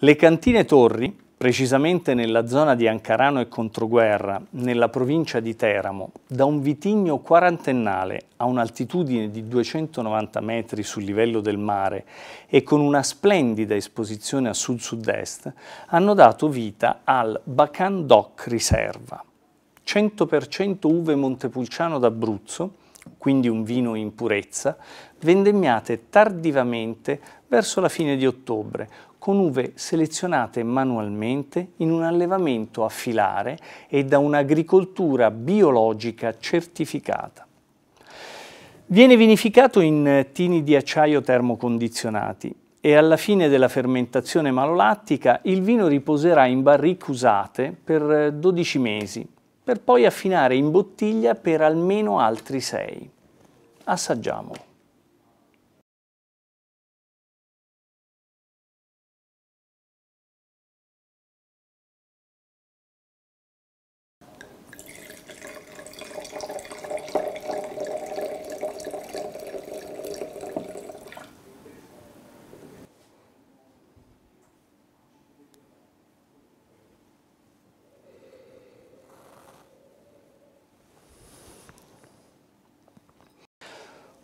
Le cantine Torri, precisamente nella zona di Ancarano e Controguerra, nella provincia di Teramo, da un vitigno quarantennale a un'altitudine di 290 metri sul livello del mare e con una splendida esposizione a sud-sud-est, hanno dato vita al Bacan Doc Riserva, 100% uve montepulciano d'Abruzzo, quindi un vino in purezza, vendemmiate tardivamente verso la fine di ottobre, con uve selezionate manualmente in un allevamento a filare e da un'agricoltura biologica certificata. Viene vinificato in tini di acciaio termocondizionati e alla fine della fermentazione malolattica il vino riposerà in barrique usate per 12 mesi per poi affinare in bottiglia per almeno altri 6. Assaggiamo.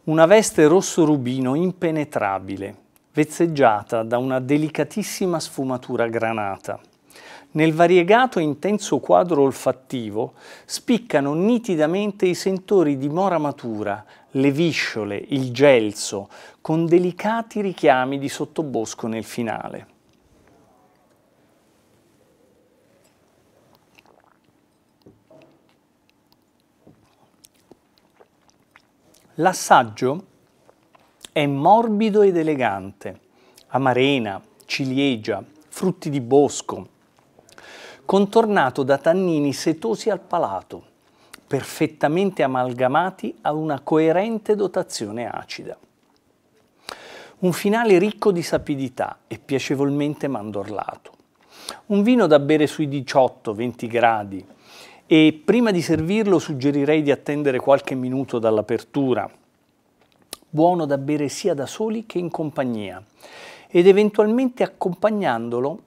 Una veste rosso rubino impenetrabile, vezzeggiata da una delicatissima sfumatura granata. Nel variegato e intenso quadro olfattivo spiccano nitidamente i sentori di mora matura, le visciole, il gelso, con delicati richiami di sottobosco nel finale. L'assaggio è morbido ed elegante, amarena, ciliegia, frutti di bosco, contornato da tannini setosi al palato, perfettamente amalgamati a una coerente dotazione acida. Un finale ricco di sapidità e piacevolmente mandorlato. Un vino da bere sui 18-20 gradi, e prima di servirlo suggerirei di attendere qualche minuto dall'apertura. Buono da bere sia da soli che in compagnia ed eventualmente accompagnandolo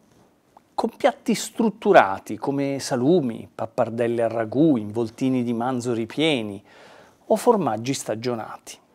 con piatti strutturati come salumi, pappardelle a ragù, involtini di manzo ripieni o formaggi stagionati.